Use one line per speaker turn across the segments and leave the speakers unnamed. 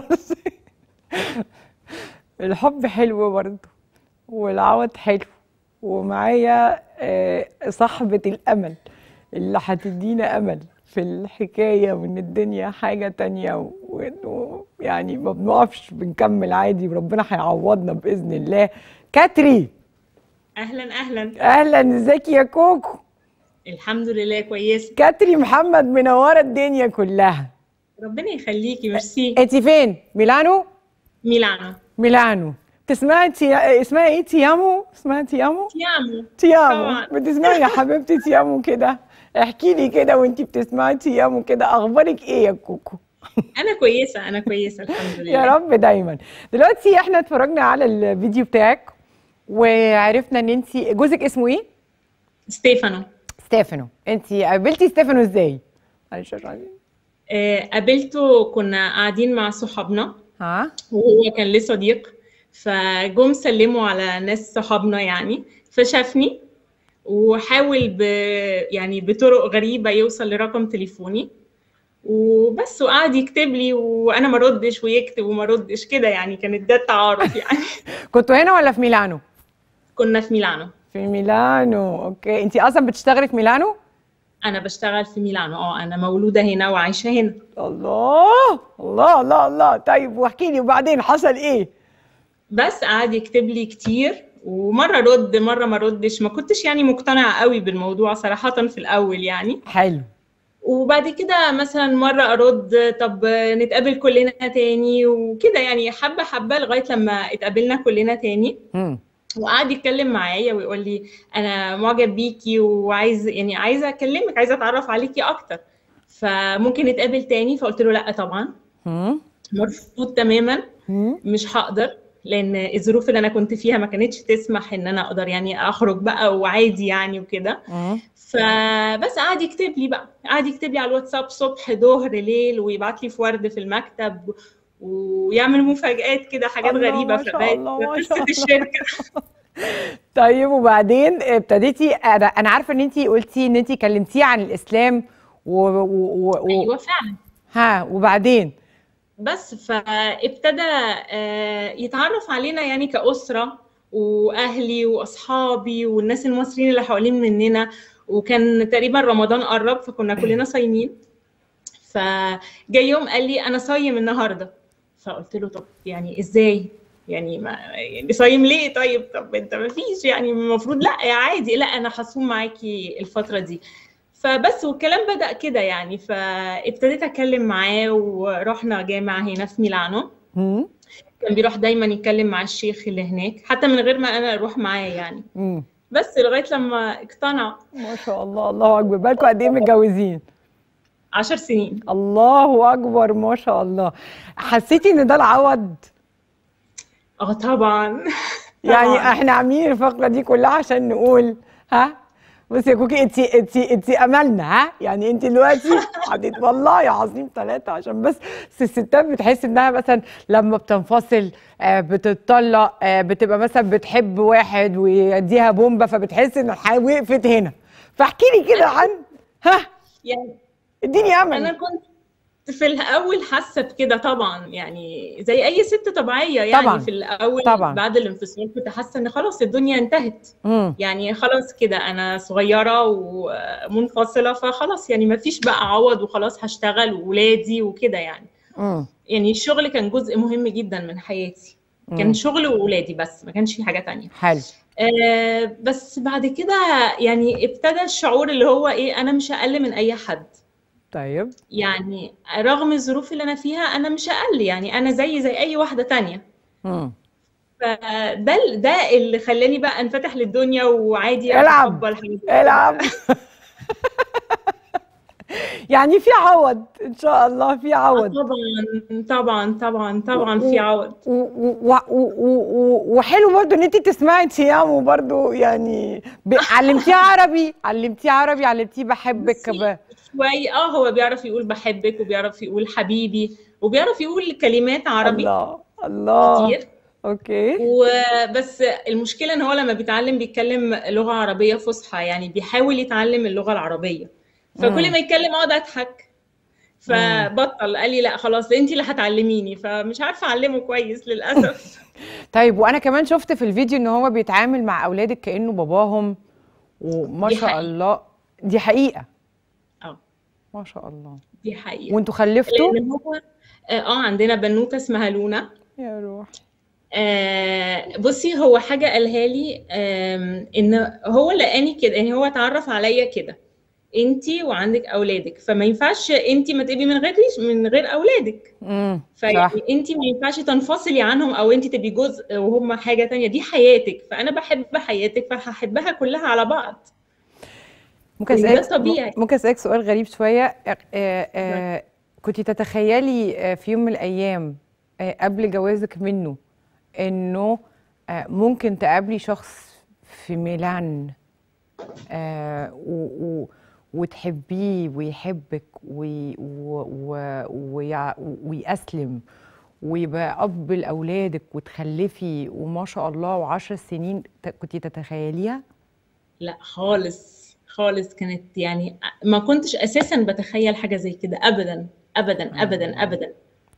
الحب حلو برضه والعوض حلو ومعايا آه، صاحبة الأمل اللي هتدينا أمل في الحكاية وإن الدنيا حاجة تانية
وإنه
يعني ما بنقفش بنكمل عادي وربنا هيعوضنا بإذن الله كاتري
أهلا أهلا أهلا إزيك
يا كوكو
الحمد لله كويسة كاتري
محمد منورة الدنيا كلها
ربنا يخليكي ميرسي انت
فين ميلانو ميلانو ميلانو تسمعي تي... اسمها ايه تيامو اسمها تيامو تيامو تيامو بتسمعي يا حبيبتي
تيامو كده
احكي لي كده وانت بتسمعي تيامو كده اخبارك ايه يا كوكو
انا كويسه انا كويسه الحمد لله يا
رب دايما دلوقتي احنا اتفرجنا على الفيديو بتاعك وعرفنا ان انت جوزك اسمه ايه ستيفانو ستيفانو انت قابلتي ستيفانو ازاي معلش يا
آه، قابلته كنا قاعدين مع صحابنا ها وهو كان ليه صديق فجم سلموا على ناس صحابنا يعني فشافني وحاول ب يعني بطرق غريبه يوصل لرقم تليفوني وبس وقعد يكتب لي وانا ما ردش ويكتب وما ردش كده يعني كانت ده التعارف يعني
كنتوا هنا ولا في ميلانو؟
كنا في ميلانو في ميلانو اوكي انت اصلا بتشتغلي في ميلانو؟ انا بشتغل في ميلانو اه انا مولوده هنا وعايشه هنا الله الله الله الله طيب واحكي لي وبعدين حصل ايه بس قعد يكتب لي كتير ومره رد مره ما ردش ما كنتش يعني مقتنعه قوي بالموضوع صراحه في الاول يعني حلو وبعد كده مثلا مرة أرد طب نتقابل كلنا تاني وكده يعني حبة حبة لغاية لما اتقابلنا كلنا تاني وقعد يتكلم معايا ويقول لي انا معجب بيكي وعايز يعني عايزه اكلمك عايزه اتعرف عليكي اكتر فممكن نتقابل تاني فقلت له لا طبعا مرفوض تماما مش هقدر لان الظروف اللي انا كنت فيها ما كانتش تسمح ان انا اقدر يعني اخرج بقى وعادي يعني وكده فبس قعد يكتب لي بقى قعد يكتب لي على الواتساب صبح ظهر ليل ويبعت لي في ورد في المكتب ويعمل مفاجآت كده حاجات غريبة في قصة الشركة
طيب وبعدين ابتديتي انا انا عارفه ان انت قلتي ان انت كلمتيه عن الاسلام و, و... و... ايوه فعلا ها وبعدين
بس فابتدى آه، يتعرف علينا يعني كأسرة وأهلي وأصحابي والناس المصريين اللي حوالين مننا وكان تقريبا رمضان قرب فكنا كلنا صايمين فجاي يوم قال لي أنا صايم النهارده فقلت له طب يعني ازاي يعني ما يعني صايم ليه طيب طب انت ما فيش يعني المفروض لا يا عادي لا انا هصوم معاكي الفتره دي فبس والكلام بدا كده يعني فابتديت اتكلم معاه ورحنا جامع هنا في ميلانو كان بيروح دايما يتكلم مع الشيخ اللي هناك حتى من غير ما انا اروح معاه يعني بس لغايه لما اقتنع
ما شاء الله الله اكبر بالكم قد ايه متجوزين 10 سنين الله اكبر ما شاء الله حسيتي ان ده العوض
اه طبعا يعني
احنا عاملين الفقره دي كلها عشان نقول ها بصي يا كوكي انت انت انت املنا ها يعني انت دلوقتي حطيت والله يا عظيم ثلاثه عشان بس الستات بتحس انها مثلا لما بتنفصل آه، بتتطلق آه، بتبقى مثلا بتحب واحد ويديها بومبه فبتحس ان الحياه وقفت هنا فاحكي لي كده عن
ها يعني اديني امل انا كنت في الاول حاسه بكده طبعا يعني زي اي ست طبيعيه يعني طبعا. في الاول طبعا. بعد الانفصال كنت حاسه ان خلاص الدنيا انتهت مم. يعني خلاص كده انا صغيره ومنفصله فخلاص يعني ما فيش بقى عوض وخلاص هشتغل واولادي وكده يعني مم. يعني الشغل كان جزء مهم جدا من حياتي مم. كان شغل وولادي بس ما كانش في حاجه تانية حلو آه بس بعد كده يعني ابتدى الشعور اللي هو ايه انا مش اقل من اي حد طيب يعني رغم الظروف اللي انا فيها انا مش اقل يعني انا زي زي اي واحده تانية امم فده ده اللي خلاني بقى انفتح للدنيا وعادي العب العب
يعني في عوض ان شاء الله في عوض آه، طبعا
طبعا طبعا طبعا في عوض
وحلو برضو ان انت تسمعي تيام وبرضو يعني علمتيه عربي علمتيه عربي علمتيه
بحبك شوي اه هو بيعرف يقول بحبك وبيعرف يقول حبيبي وبيعرف يقول كلمات عربي الله
الله كتير
اوكي وبس المشكله ان هو لما بيتعلم بيتكلم لغه عربيه فصحى يعني بيحاول يتعلم اللغه العربيه فكل ما يتكلم اقعد اضحك فبطل قال لي لا خلاص انت اللي هتعلميني فمش عارفه اعلمه كويس للاسف
طيب وانا كمان شفت في الفيديو ان هو بيتعامل مع اولادك كانه باباهم وما شاء الله دي حقيقه
اه ما شاء الله دي حقيقه وانتوا خلفتوا هو آه،, اه عندنا بنوته اسمها لونا يا روح آه بصي هو حاجه قالها لي آه ان هو لقاني كده يعني هو اتعرف عليا كده انت وعندك اولادك فما ينفعش انت ما تبقي من غير من غير اولادك فانت انت ما ينفعش تنفصلي عنهم او انت تبقي جزء وهم حاجه تانية دي حياتك فانا بحب حياتك فهحبها كلها على بعض ممكن اسالك
ممكن اسالك سؤال غريب شويه نعم. كنت تتخيلي آه، في يوم من الايام آه، قبل جوازك منه انه آه، ممكن تقابلي شخص في ميلان آه و, و وتحبيه ويحبك وي و... و... ويأسلم ويبقى أب لأولادك وتخلفي وما شاء الله وعشر سنين كنت تتخيليها؟
لا خالص خالص كانت يعني ما كنتش أساسا بتخيل حاجة زي كده أبدا أبدا آه. أبدا أبدا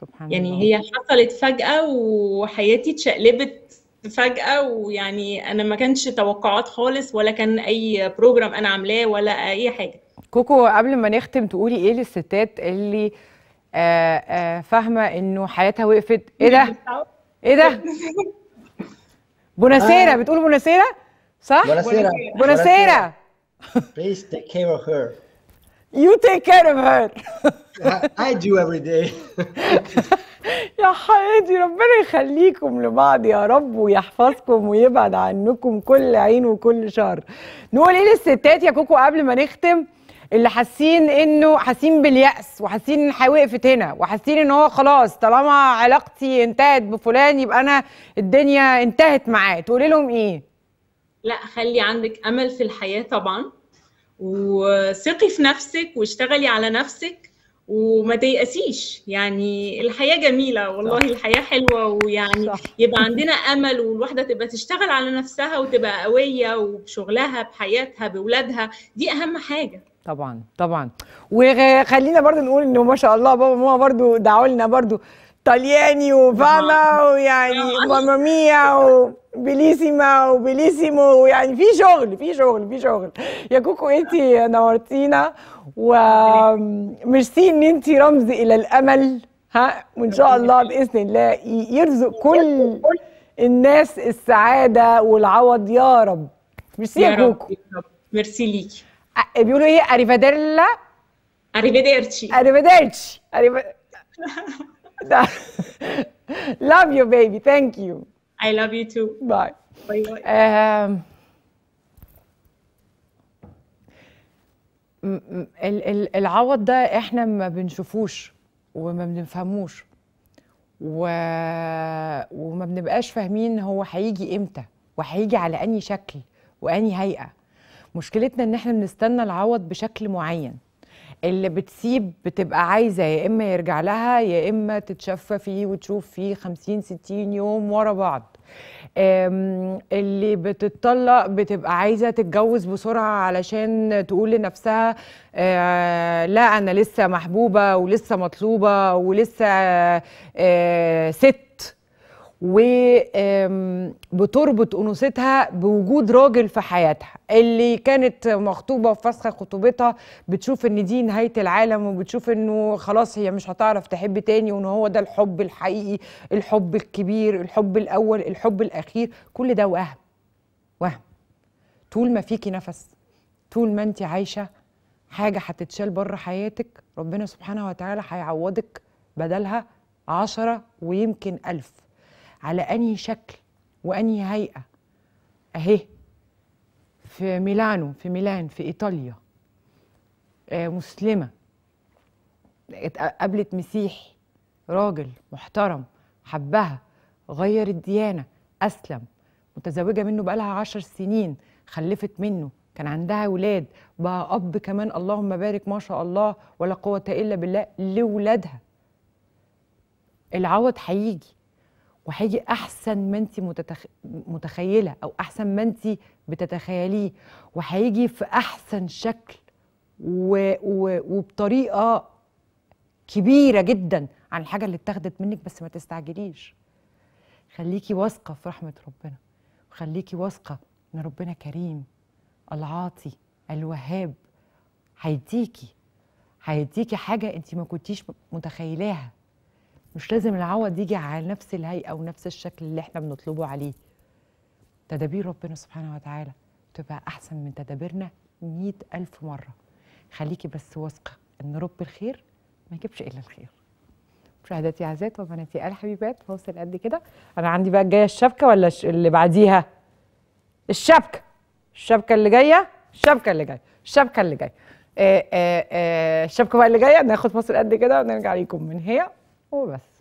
سبحان يعني الله. هي حصلت فجأة وحياتي اتشقلبت فجأة ويعني أنا ما كانش توقعات خالص ولا كان أي بروجرام أنا عاملاه ولا أي حاجة
كوكو قبل ما نختم تقولي إيه للستات اللي آآ آه، آآ آه، فاهمة إنه حياتها وقفت إيه ده؟ إيه ده؟ بوناسيرا آه. بتقول بوناسيرا؟ صح؟ بوناسيرا بوناسيرا Please take care of her You take care of her I do every day يا حياتي ربنا يخليكم لبعض يا رب ويحفظكم ويبعد عنكم كل عين وكل شر نقول ايه للستات يا كوكو قبل ما نختم اللي حاسين انه حاسين بالياس وحاسين ان وقفت هنا وحاسين ان هو خلاص طالما علاقتي انتهت بفلان يبقى انا الدنيا انتهت معاه تقولي لهم ايه
لا خلي عندك امل في الحياه طبعا وثقي في نفسك واشتغلي على نفسك وما تيأسيش يعني الحياة جميلة والله صح. الحياة حلوة ويعني صح. يبقى عندنا أمل والواحدة تبقى تشتغل على نفسها وتبقى قوية وبشغلها بحياتها باولادها دي أهم حاجة طبعا
طبعا وخلينا برضو نقول انه ما شاء الله بابا وماما برضو دعوا لنا برضو طلياني وفاما ويعني اه، ماما ميا و... بليسيما وبليسيمو يعني في شغل في شغل في شغل يا كوكو انت نورتينا وميرسي ان انت رمز الى الامل ها وان شاء الله باذن الله يرزق كل الناس السعاده والعوض يا رب ميرسي يا كوكو
ميرسي ليكي
بيقولوا ايه اريفاديلا
اريفيديرتشي
اريفيديرتشي اريف لاف يو بيبي ثانك يو
I love you too.
Bye. Bye. bye. Um, العوض ده احنا ما بنشوفوش وما بنفهموش و... وما بنبقاش فاهمين هو هيجي امتى وهيجي على اني شكل واني هيئه مشكلتنا ان احنا بنستنى العوض بشكل معين اللي بتسيب بتبقى عايزه يا اما يرجع لها يا اما تتشفى فيه وتشوف فيه خمسين ستين يوم ورا بعض اللي بتطلق بتبقى عايزه تتجوز بسرعه علشان تقول لنفسها آه، لا انا لسه محبوبه ولسه مطلوبه ولسه آه، آه، ست وبتربط انوثتها بوجود راجل في حياتها اللي كانت مخطوبه وفسخه خطوبتها بتشوف ان دي نهايه العالم وبتشوف انه خلاص هي مش هتعرف تحب تاني وان هو ده الحب الحقيقي الحب الكبير الحب الاول الحب الاخير كل ده وهم وهم طول ما فيكي نفس طول ما انت عايشه حاجه هتتشال بره حياتك ربنا سبحانه وتعالى هيعوضك بدلها عشرة ويمكن ألف على أنهي شكل وأنهي هيئة أهي في ميلانو في ميلان في إيطاليا آه، مسلمة قابلت مسيحي راجل محترم حبها غير الديانة أسلم متزوجة منه بقالها عشر سنين خلفت منه كان عندها ولاد بقى أب كمان اللهم بارك ما شاء الله ولا قوة إلا بالله لولادها العوض هيجي وهيجي احسن ما انت متتخ... متخيله او احسن ما انت بتتخيليه وهيجي في احسن شكل و... و... وبطريقه كبيره جدا عن الحاجه اللي اتاخدت منك بس ما تستعجليش خليكي واثقه في رحمه ربنا وخليكي واثقه ان ربنا كريم العاطي الوهاب هيديكي هيديكي حاجه انت ما كنتيش متخيلاها مش لازم العوض يجي على نفس الهيئه ونفس الشكل اللي احنا بنطلبه عليه تدابير ربنا سبحانه وتعالى تبقى احسن من تدابيرنا مئة ألف مرة خليكي بس واثقة إن رب الخير ما يجيبش إلا الخير مشاهداتي عزات وبناتي قال حبيبات فاصل قد كده أنا عندي بقى جاية الشبكة ولا اللي بعديها الشبكة الشبكة اللي جاية الشبكة اللي جاية الشبكة اللي جاية آه، آه، آه، الشبكة بقى اللي جاية ناخد فاصل قد كده ونرجع ليكم من هي us.